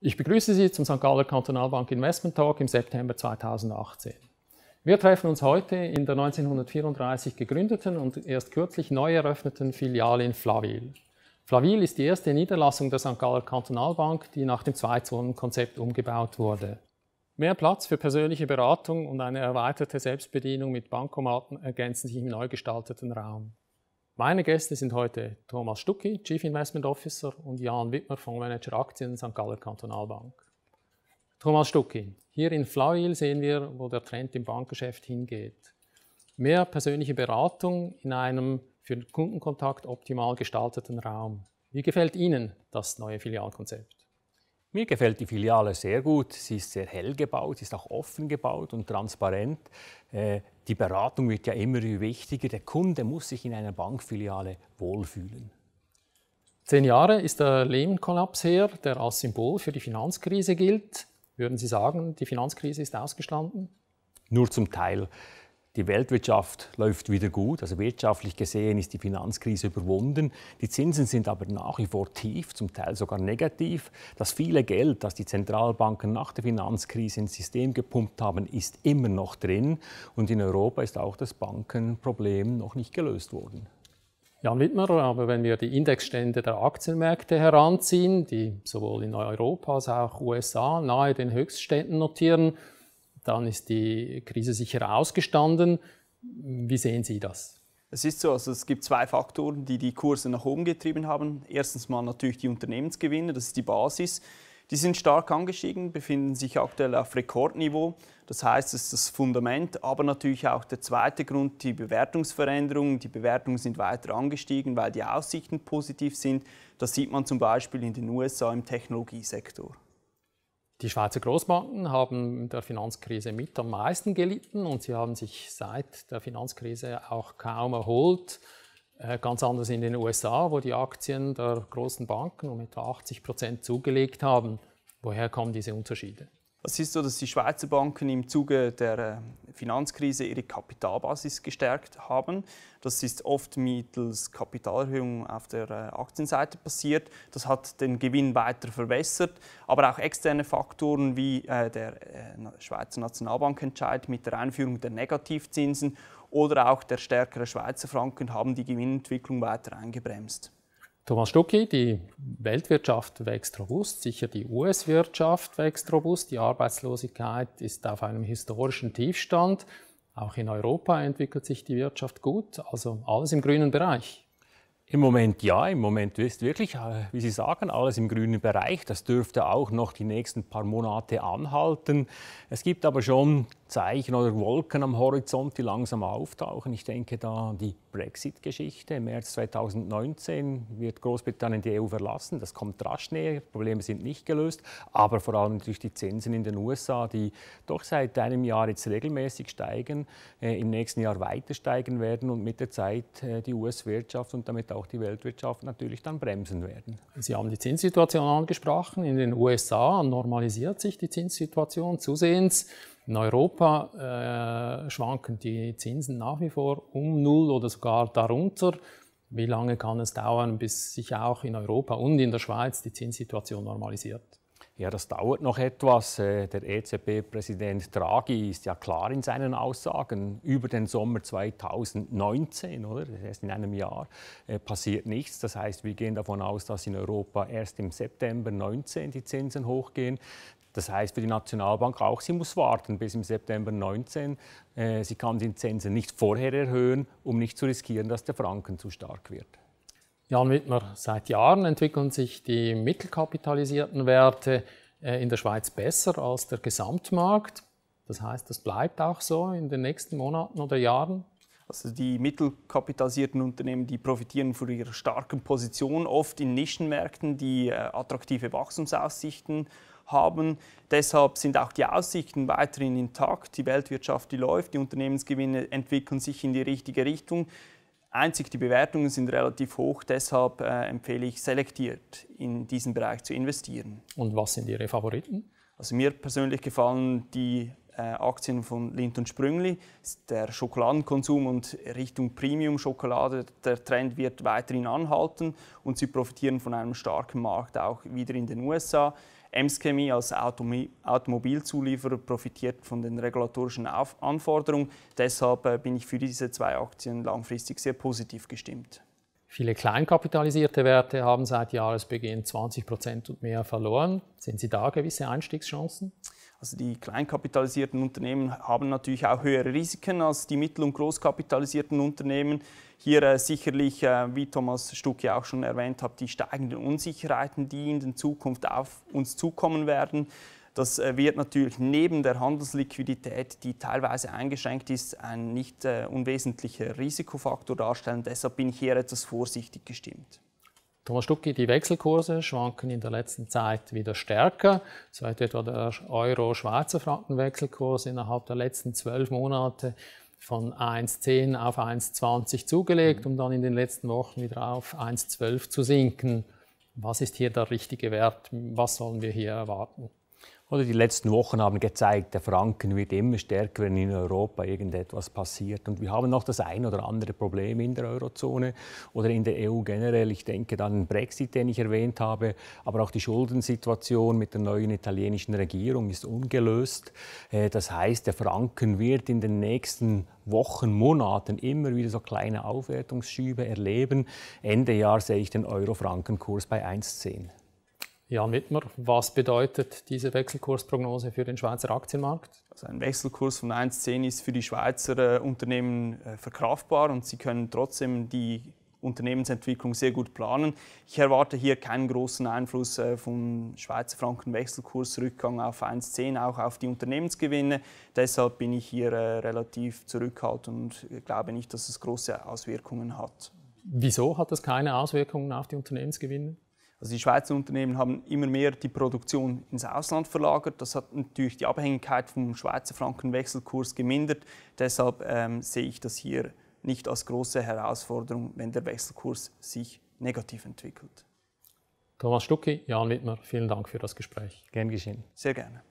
Ich begrüße Sie zum St. Galler Kantonalbank Investment Talk im September 2018. Wir treffen uns heute in der 1934 gegründeten und erst kürzlich neu eröffneten Filiale in Flaville. Flaville ist die erste Niederlassung der St. Galler Kantonalbank, die nach dem Zweizonenkonzept umgebaut wurde. Mehr Platz für persönliche Beratung und eine erweiterte Selbstbedienung mit Bankomaten ergänzen sich im neu gestalteten Raum. Meine Gäste sind heute Thomas Stucki, Chief Investment Officer und Jan Wittmer, Fondsmanager Aktien St. Galler Kantonalbank. Thomas Stucki, hier in Flauil sehen wir, wo der Trend im Bankgeschäft hingeht. Mehr persönliche Beratung in einem für den Kundenkontakt optimal gestalteten Raum. Wie gefällt Ihnen das neue Filialkonzept? Mir gefällt die Filiale sehr gut. Sie ist sehr hell gebaut, sie ist auch offen gebaut und transparent. Äh, die Beratung wird ja immer wichtiger. Der Kunde muss sich in einer Bankfiliale wohlfühlen. Zehn Jahre ist der Lehman-Kollaps her, der als Symbol für die Finanzkrise gilt. Würden Sie sagen, die Finanzkrise ist ausgestanden? Nur zum Teil. Die Weltwirtschaft läuft wieder gut, also wirtschaftlich gesehen ist die Finanzkrise überwunden. Die Zinsen sind aber nach wie vor tief, zum Teil sogar negativ. Das viele Geld, das die Zentralbanken nach der Finanzkrise ins System gepumpt haben, ist immer noch drin. Und in Europa ist auch das Bankenproblem noch nicht gelöst worden. Jan Wittmer, aber wenn wir die Indexstände der Aktienmärkte heranziehen, die sowohl in Europa als auch USA nahe den Höchstständen notieren, dann ist die Krise sicher ausgestanden. Wie sehen Sie das? Es ist so, also es gibt zwei Faktoren, die die Kurse nach oben getrieben haben. Erstens mal natürlich die Unternehmensgewinne, das ist die Basis. Die sind stark angestiegen, befinden sich aktuell auf Rekordniveau. Das heißt, es ist das Fundament, aber natürlich auch der zweite Grund, die Bewertungsveränderungen. Die Bewertungen sind weiter angestiegen, weil die Aussichten positiv sind. Das sieht man zum Beispiel in den USA im Technologiesektor. Die Schweizer Großbanken haben in der Finanzkrise mit am meisten gelitten und sie haben sich seit der Finanzkrise auch kaum erholt. Äh, ganz anders in den USA, wo die Aktien der großen Banken um etwa 80 Prozent zugelegt haben. Woher kommen diese Unterschiede? Es ist so, dass die Schweizer Banken im Zuge der äh, Finanzkrise ihre Kapitalbasis gestärkt haben. Das ist oft mittels Kapitalerhöhung auf der äh, Aktienseite passiert. Das hat den Gewinn weiter verwässert. Aber auch externe Faktoren wie äh, der äh, Schweizer Nationalbankentscheid mit der Einführung der Negativzinsen oder auch der stärkere Schweizer Franken haben die Gewinnentwicklung weiter eingebremst. Thomas Stucki, die Weltwirtschaft wächst robust, sicher die US-Wirtschaft wächst robust, die Arbeitslosigkeit ist auf einem historischen Tiefstand, auch in Europa entwickelt sich die Wirtschaft gut, also alles im grünen Bereich. Im Moment ja, im Moment ist wirklich, äh, wie Sie sagen, alles im grünen Bereich. Das dürfte auch noch die nächsten paar Monate anhalten. Es gibt aber schon Zeichen oder Wolken am Horizont, die langsam auftauchen. Ich denke da an die Brexit-Geschichte. Im März 2019 wird Großbritannien die EU verlassen. Das kommt rasch näher. Probleme sind nicht gelöst. Aber vor allem durch die Zinsen in den USA, die doch seit einem Jahr jetzt regelmäßig steigen, äh, im nächsten Jahr weiter steigen werden und mit der Zeit äh, die US-Wirtschaft und damit auch die Weltwirtschaft natürlich dann bremsen werden. Sie haben die Zinssituation angesprochen. In den USA normalisiert sich die Zinssituation zusehends. In Europa äh, schwanken die Zinsen nach wie vor um null oder sogar darunter. Wie lange kann es dauern, bis sich auch in Europa und in der Schweiz die Zinssituation normalisiert? Ja, das dauert noch etwas. Äh, der EZB-Präsident Draghi ist ja klar in seinen Aussagen über den Sommer 2019, oder? Das heißt, in einem Jahr äh, passiert nichts. Das heißt, wir gehen davon aus, dass in Europa erst im September 19 die Zinsen hochgehen. Das heißt für die Nationalbank auch, sie muss warten bis im September 19. Äh, sie kann die Zinsen nicht vorher erhöhen, um nicht zu riskieren, dass der Franken zu stark wird. Jan Wittmer, seit Jahren entwickeln sich die mittelkapitalisierten Werte äh, in der Schweiz besser als der Gesamtmarkt. Das heißt, das bleibt auch so in den nächsten Monaten oder Jahren? Also die mittelkapitalisierten Unternehmen, die profitieren von ihrer starken Position oft in Nischenmärkten, die äh, attraktive Wachstumsaussichten haben. Deshalb sind auch die Aussichten weiterhin intakt. Die Weltwirtschaft, die läuft, die Unternehmensgewinne entwickeln sich in die richtige Richtung. Einzig die Bewertungen sind relativ hoch, deshalb äh, empfehle ich selektiert in diesen Bereich zu investieren. Und was sind Ihre Favoriten? Also mir persönlich gefallen die äh, Aktien von Lind und Sprüngli. Der Schokoladenkonsum und Richtung Premium-Schokolade, der Trend wird weiterhin anhalten und sie profitieren von einem starken Markt auch wieder in den USA. Emschemie Chemie als Automobilzulieferer profitiert von den regulatorischen Anforderungen. Deshalb äh, bin ich für diese zwei Aktien langfristig sehr positiv gestimmt. Viele kleinkapitalisierte Werte haben seit Jahresbeginn 20 Prozent und mehr verloren. Sehen Sie da gewisse Einstiegschancen? Also die kleinkapitalisierten Unternehmen haben natürlich auch höhere Risiken als die mittel- und großkapitalisierten Unternehmen. Hier äh, sicherlich, äh, wie Thomas Stuck ja auch schon erwähnt hat, die steigenden Unsicherheiten, die in der Zukunft auf uns zukommen werden. Das äh, wird natürlich neben der Handelsliquidität, die teilweise eingeschränkt ist, ein nicht unwesentlicher Risikofaktor darstellen. Deshalb bin ich hier etwas vorsichtig gestimmt. Thomas Stucki, die Wechselkurse schwanken in der letzten Zeit wieder stärker. Seit etwa der Euro-Schweizer Franken-Wechselkurs innerhalb der letzten zwölf Monate von 1,10 auf 1,20 zugelegt, mhm. um dann in den letzten Wochen wieder auf 1,12 zu sinken. Was ist hier der richtige Wert? Was sollen wir hier erwarten? Oder die letzten Wochen haben gezeigt, der Franken wird immer stärker, wenn in Europa irgendetwas passiert. Und wir haben noch das ein oder andere Problem in der Eurozone oder in der EU generell. Ich denke dann den Brexit, den ich erwähnt habe, aber auch die Schuldensituation mit der neuen italienischen Regierung ist ungelöst. Äh, das heißt, der Franken wird in den nächsten Wochen, Monaten immer wieder so kleine Aufwertungsschübe erleben. Ende Jahr sehe ich den Euro-Franken-Kurs bei 1,10. Jan Wittmer, was bedeutet diese Wechselkursprognose für den Schweizer Aktienmarkt? Also ein Wechselkurs von 1,10 ist für die Schweizer äh, Unternehmen äh, verkraftbar und sie können trotzdem die Unternehmensentwicklung sehr gut planen. Ich erwarte hier keinen großen Einfluss äh, vom Schweizer Franken Wechselkursrückgang auf 1,10, auch auf die Unternehmensgewinne. Deshalb bin ich hier relativ zurückhaltend und glaube nicht, dass es große Auswirkungen hat. Wieso hat das keine Auswirkungen auf die Unternehmensgewinne? Also die Schweizer Unternehmen haben immer mehr die Produktion ins Ausland verlagert. Das hat natürlich die Abhängigkeit vom Schweizer Frankenwechselkurs gemindert. Deshalb ähm, sehe ich das hier nicht als große Herausforderung, wenn der Wechselkurs sich negativ entwickelt. Thomas Stucki, Jan Wittmer, vielen Dank für das Gespräch. Gern geschehen. Sehr gerne.